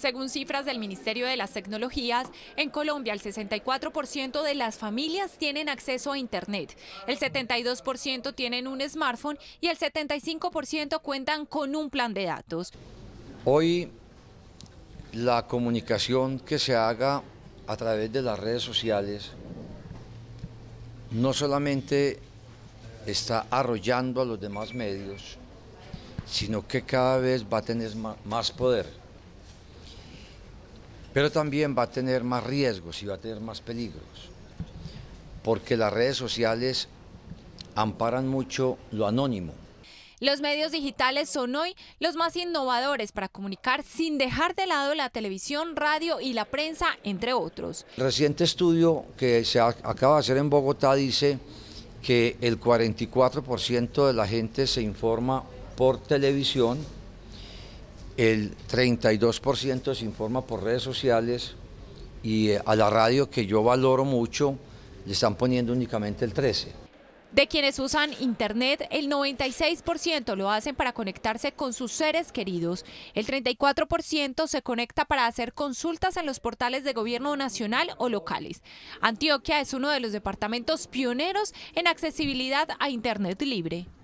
Según cifras del Ministerio de las Tecnologías, en Colombia el 64% de las familias tienen acceso a Internet, el 72% tienen un smartphone y el 75% cuentan con un plan de datos. Hoy la comunicación que se haga a través de las redes sociales no solamente está arrollando a los demás medios, sino que cada vez va a tener más poder pero también va a tener más riesgos y va a tener más peligros, porque las redes sociales amparan mucho lo anónimo. Los medios digitales son hoy los más innovadores para comunicar sin dejar de lado la televisión, radio y la prensa, entre otros. El reciente estudio que se acaba de hacer en Bogotá dice que el 44% de la gente se informa por televisión, el 32% se informa por redes sociales y eh, a la radio que yo valoro mucho le están poniendo únicamente el 13%. De quienes usan Internet, el 96% lo hacen para conectarse con sus seres queridos. El 34% se conecta para hacer consultas en los portales de gobierno nacional o locales. Antioquia es uno de los departamentos pioneros en accesibilidad a Internet libre.